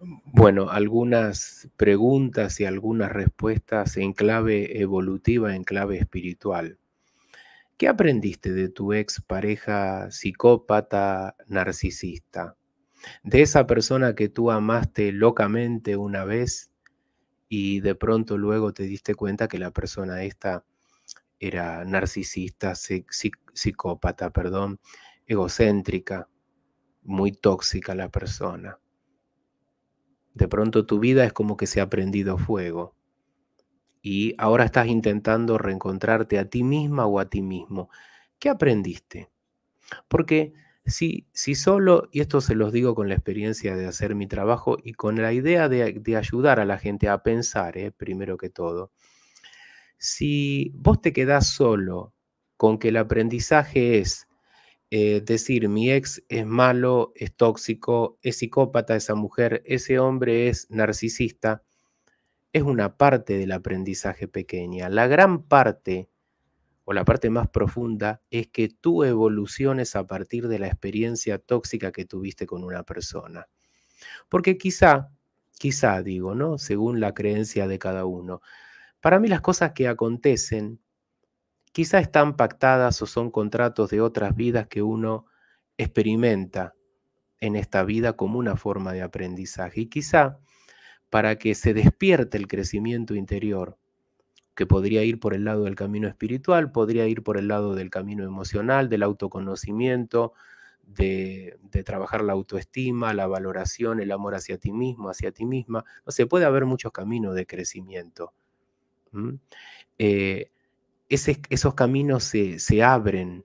Bueno, algunas preguntas y algunas respuestas en clave evolutiva, en clave espiritual. ¿Qué aprendiste de tu ex pareja psicópata narcisista? De esa persona que tú amaste locamente una vez y de pronto luego te diste cuenta que la persona esta era narcisista, psicópata, perdón, egocéntrica, muy tóxica la persona. De pronto tu vida es como que se ha prendido fuego y ahora estás intentando reencontrarte a ti misma o a ti mismo. ¿Qué aprendiste? Porque si, si solo, y esto se los digo con la experiencia de hacer mi trabajo y con la idea de, ayudar a la gente a pensar, ¿eh? primero que todo, si vos te quedás solo con que el aprendizaje es eh, decir mi ex es malo, es tóxico, es psicópata esa mujer, ese hombre es narcisista, es una parte del aprendizaje pequeña. La gran parte o la parte más profunda es que tú evoluciones a partir de la experiencia tóxica que tuviste con una persona. Porque quizá, quizá digo, ¿no? Según la creencia de cada uno, para mí las cosas que acontecen quizá están pactadas o son contratos de otras vidas que uno experimenta en esta vida como una forma de aprendizaje. Y quizá para que se despierte el crecimiento interior, que podría ir por el lado del camino espiritual, podría ir por el lado del camino emocional, del autoconocimiento, de, trabajar la autoestima, la valoración, el amor hacia ti mismo, hacia ti misma. No sé, puede haber muchos caminos de crecimiento. Eh, esos caminos se, se abren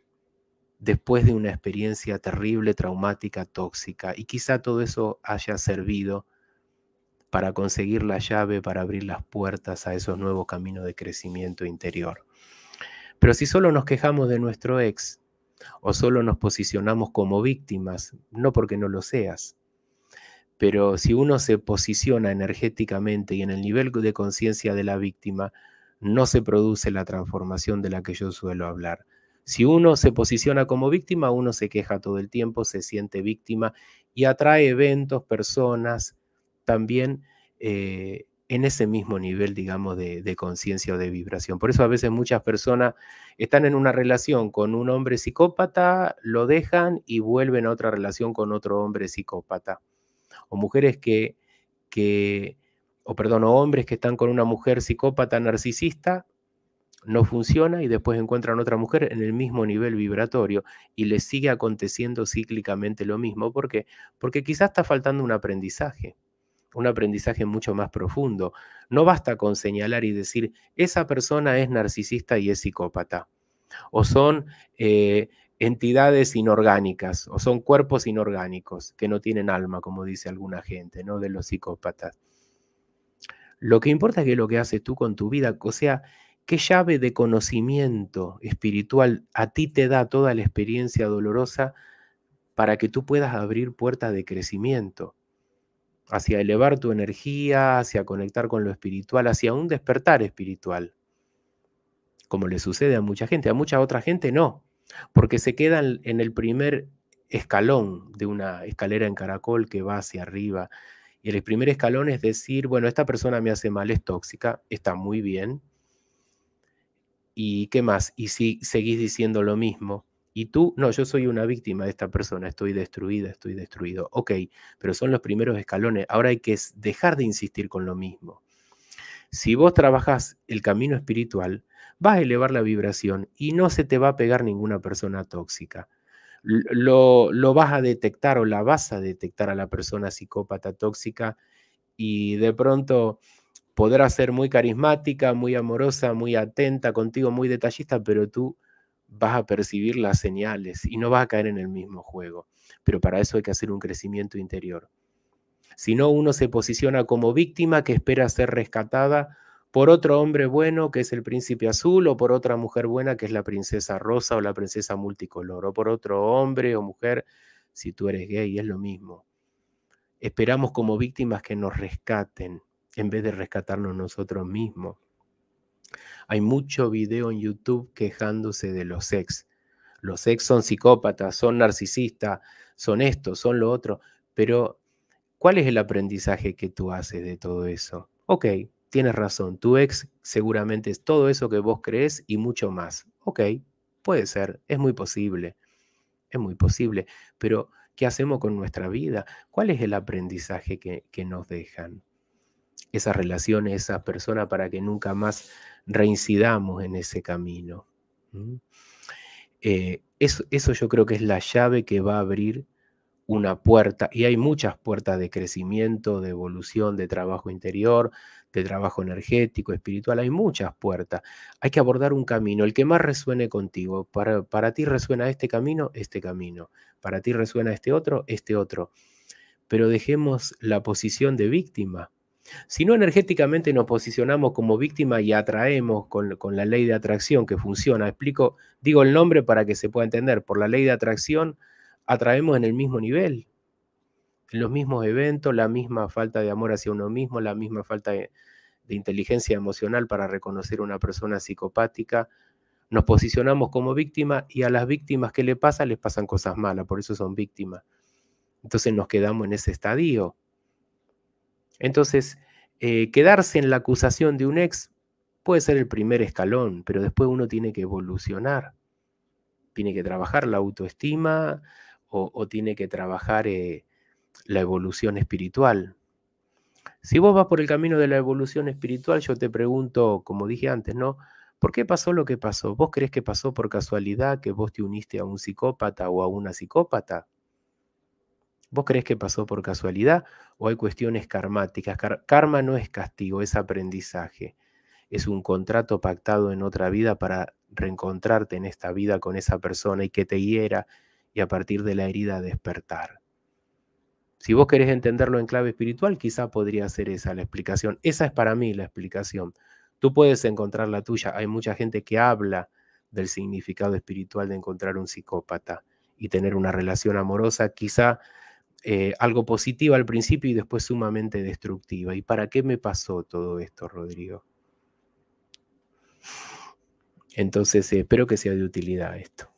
después de una experiencia terrible, traumática, tóxica, y quizá todo eso haya servido para conseguir la llave, para abrir las puertas a esos nuevos caminos de crecimiento interior. Pero si solo nos quejamos de nuestro ex, o solo nos posicionamos como víctimas, no porque no lo seas, pero si uno se posiciona energéticamente y en el nivel de conciencia de la víctima, no se produce la transformación de la que yo suelo hablar. Si uno se posiciona como víctima, uno se queja todo el tiempo, se siente víctima y atrae eventos, personas, también eh, en ese mismo nivel, digamos, de, conciencia o de vibración. Por eso a veces muchas personas están en una relación con un hombre psicópata, lo dejan y vuelven a otra relación con otro hombre psicópata. O mujeres que, que o perdón, hombres que están con una mujer psicópata narcisista, no funciona y después encuentran otra mujer en el mismo nivel vibratorio y les sigue aconteciendo cíclicamente lo mismo. ¿Por qué? Porque quizás está faltando un aprendizaje, un aprendizaje mucho más profundo. No basta con señalar y decir, esa persona es narcisista y es psicópata, o son eh, entidades inorgánicas, o son cuerpos inorgánicos que no tienen alma, como dice alguna gente, ¿no? De los psicópatas. Lo que importa es que lo que haces tú con tu vida, o sea, qué llave de conocimiento espiritual a ti te da toda la experiencia dolorosa para que tú puedas abrir puertas de crecimiento, hacia elevar tu energía, hacia conectar con lo espiritual, hacia un despertar espiritual, como le sucede a mucha gente, a mucha otra gente no, porque se quedan en el primer escalón de una escalera en caracol que va hacia arriba y el primer escalón es decir, bueno, esta persona me hace mal, es tóxica, está muy bien. ¿Y qué más? Y si seguís diciendo lo mismo, y tú, no, yo soy una víctima de esta persona, estoy destruida, estoy destruido. Ok, pero son los primeros escalones. Ahora hay que dejar de insistir con lo mismo. Si vos trabajás el camino espiritual, vas a elevar la vibración y no se te va a pegar ninguna persona tóxica lo, lo vas a detectar o la vas a detectar a la persona psicópata tóxica y de pronto podrá ser muy carismática, muy amorosa, muy atenta contigo, muy detallista, pero tú vas a percibir las señales y no vas a caer en el mismo juego. Pero para eso hay que hacer un crecimiento interior. Si no, uno se posiciona como víctima que espera ser rescatada por otro hombre bueno que es el príncipe azul o por otra mujer buena que es la princesa rosa o la princesa multicolor o por otro hombre o mujer si tú eres gay, es lo mismo. Esperamos como víctimas que nos rescaten en vez de rescatarnos nosotros mismos. Hay mucho video en YouTube quejándose de los ex. Los ex son psicópatas, son narcisistas, son esto, son lo otro. Pero, ¿cuál es el aprendizaje que tú haces de todo eso? Ok, tienes razón, tu ex seguramente es todo eso que vos crees y mucho más. Ok, puede ser, es muy posible, es muy posible, pero ¿qué hacemos con nuestra vida? ¿Cuál es el aprendizaje que, nos dejan? Esas relaciones, esas personas, para que nunca más reincidamos en ese camino. Eh, eso, eso yo creo que es la llave que va a abrir una puerta, y hay muchas puertas de crecimiento, de evolución, de trabajo interior, de trabajo energético, espiritual, hay muchas puertas. Hay que abordar un camino, el que más resuene contigo. Para, ti resuena este camino, este camino. Para ti resuena este otro, este otro. Pero dejemos la posición de víctima. Si no energéticamente nos posicionamos como víctima y atraemos con, con la ley de atracción que funciona, explico, digo el nombre para que se pueda entender, por la ley de atracción atraemos en el mismo nivel, los mismos eventos, la misma falta de amor hacia uno mismo, la misma falta de, inteligencia emocional para reconocer a una persona psicopática. Nos posicionamos como víctima y a las víctimas que le pasa les pasan cosas malas, por eso son víctimas. Entonces nos quedamos en ese estadio. Entonces, eh, quedarse en la acusación de un ex puede ser el primer escalón, pero después uno tiene que evolucionar. Tiene que trabajar la autoestima o, tiene que trabajar eh, la evolución espiritual. Si vos vas por el camino de la evolución espiritual, yo te pregunto, como dije antes, ¿no? ¿Por qué pasó lo que pasó? ¿Vos crees que pasó por casualidad que vos te uniste a un psicópata o a una psicópata? ¿Vos crees que pasó por casualidad o hay cuestiones karmáticas? karma no es castigo, es aprendizaje. Es un contrato pactado en otra vida para reencontrarte en esta vida con esa persona y que te hiera y a partir de la herida despertar. Si vos querés entenderlo en clave espiritual, quizá podría ser esa la explicación. Esa es para mí la explicación. Tú puedes encontrar la tuya. Hay mucha gente que habla del significado espiritual de encontrar un psicópata y tener una relación amorosa, quizá eh, algo positiva al principio y después sumamente destructiva. ¿Y para qué me pasó todo esto, Rodrigo? Entonces, eh, espero que sea de utilidad esto.